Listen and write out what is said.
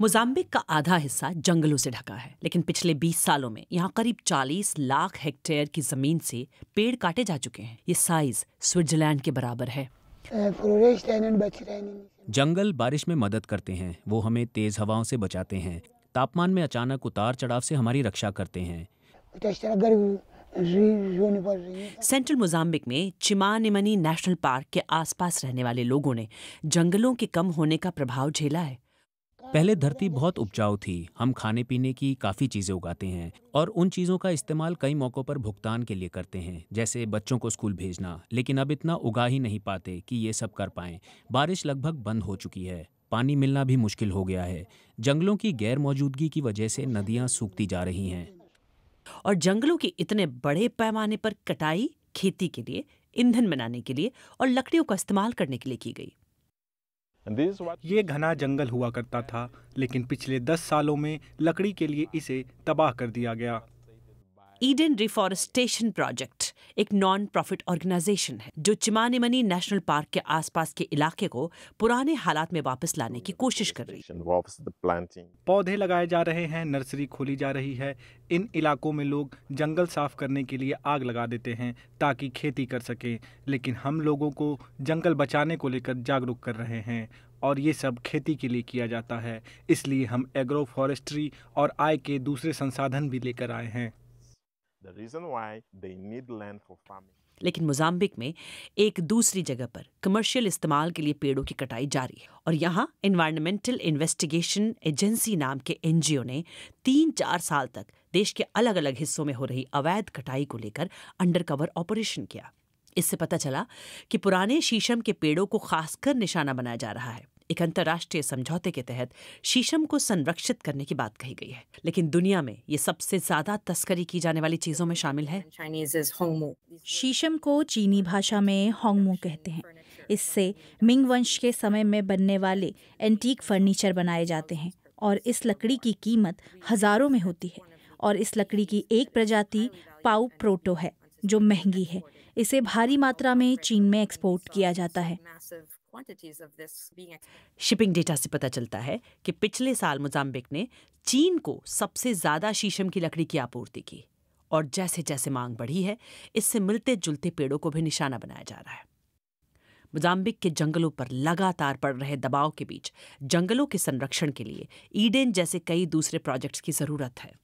Mozambique का आधा हिस्सा जंगलों से ढका है लेकिन पिछले 20 सालों में यहाँ करीब 40 लाख हेक्टेयर की ज़मीन से पेड़ काटे जा चुके हैं ये साइज स्विट्जरलैंड के बराबर है जंगल बारिश में मदद करते हैं वो हमें तेज़ हवाओं से बचाते हैं तापमान में अचानक उतार चढ़ाव से हमारी रक्षा करते हैं सेंट्रल मोजाम्बिक में चिमानिमनी नेशनल पार्क के आसपास रहने वाले लोगों ने जंगलों के कम होने का प्रभाव झेला है पहले धरती बहुत उपजाऊ थी हम खाने पीने की काफ़ी चीज़ें उगाते हैं और उन चीज़ों का इस्तेमाल कई मौक़ों पर भुगतान के लिए करते हैं जैसे बच्चों को स्कूल भेजना लेकिन अब इतना उगा ही नहीं पाते कि ये सब कर पाएँ बारिश लगभग बंद हो चुकी है पानी मिलना भी मुश्किल हो गया है जंगलों की गैर मौजूदगी की वजह से नदियाँ सूखती जा रही हैं और जंगलों की इतने बड़े पैमाने पर कटाई खेती के लिए ईंधन बनाने के लिए और लकड़ियों का इस्तेमाल करने के लिए की गई ये घना जंगल हुआ करता था लेकिन पिछले दस सालों में लकड़ी के लिए इसे तबाह कर दिया गया ईडन रिफॉरेस्टेशन प्रोजेक्ट एक नॉन प्रॉफिट ऑर्गेनाइजेशन है जो चिमानीमनी नेशनल पार्क के आसपास के इलाके को पुराने हालात में वापस लाने की कोशिश कर रही है पौधे लगाए जा रहे हैं नर्सरी खोली जा रही है इन इलाकों में लोग जंगल साफ करने के लिए आग लगा देते हैं ताकि खेती कर सकें लेकिन हम लोगों को जंगल बचाने को लेकर जागरूक कर रहे हैं और ये सब खेती के लिए किया जाता है इसलिए हम एग्रो फॉरेस्ट्री और आय के दूसरे संसाधन भी लेकर आए हैं लेकिन मोजाम्बिक में एक दूसरी जगह पर कमर्शियल इस्तेमाल के लिए पेड़ों की कटाई जारी है और यहाँ इन्वायरमेंटल इन्वेस्टिगेशन एजेंसी नाम के एनजीओ ने तीन चार साल तक देश के अलग अलग हिस्सों में हो रही अवैध कटाई को लेकर अंडर कवर ऑपरेशन किया इससे पता चला कि पुराने शीशम के पेड़ों को खासकर निशाना बनाया जा रहा है एक अंतर्राष्ट्रीय समझौते के तहत शीशम को संरक्षित करने की बात कही गई है लेकिन दुनिया में ये सबसे ज्यादा तस्करी की जाने वाली चीजों में शामिल है शीशम को चीनी भाषा में होंगमू कहते हैं इससे मिंग वंश के समय में बनने वाले एंटीक फर्नीचर बनाए जाते हैं और इस लकड़ी की कीमत हजारों में होती है और इस लकड़ी की एक प्रजाति पाउ प्रोटो है जो महंगी है इसे भारी मात्रा में चीन में एक्सपोर्ट किया जाता है शिपिंग डेटा से पता चलता है कि पिछले साल मोजाम्बिक ने चीन को सबसे ज्यादा शीशम की लकड़ी की आपूर्ति की और जैसे जैसे मांग बढ़ी है इससे मिलते जुलते पेड़ों को भी निशाना बनाया जा रहा है मोजाम्बिक के जंगलों पर लगातार पड़ रहे दबाव के बीच जंगलों के संरक्षण के लिए ईडेन जैसे कई दूसरे प्रोजेक्ट्स की जरूरत है